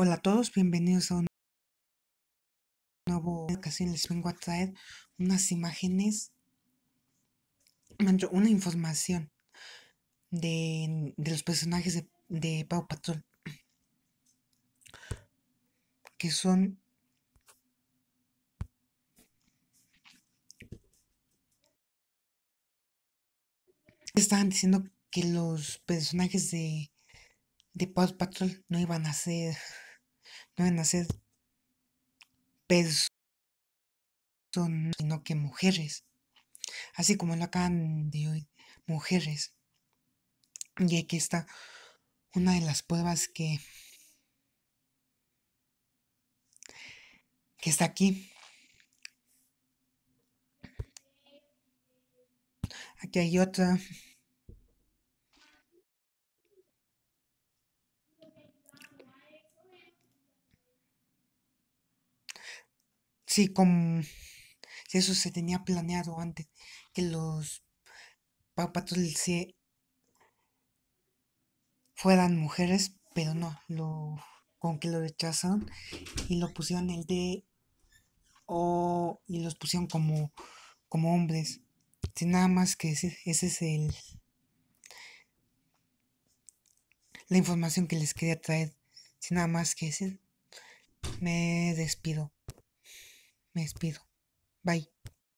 Hola a todos, bienvenidos a un nuevo ocasión. Les vengo a traer unas imágenes, una información de, los personajes de, de Patrol, que son estaban diciendo que los personajes de de Paw Patrol no iban a ser no deben hacer personas, sino que mujeres. Así como lo acaban de hoy, mujeres. Y aquí está una de las pruebas que, que está aquí. Aquí hay otra Sí, como eso se tenía planeado antes, que los papatos se fueran mujeres, pero no, lo con que lo rechazaron y lo pusieron el de o y los pusieron como como hombres. Sin nada más que ese, ese es el la información que les quería traer. Sin nada más que decir, me despido. Me despido. Bye.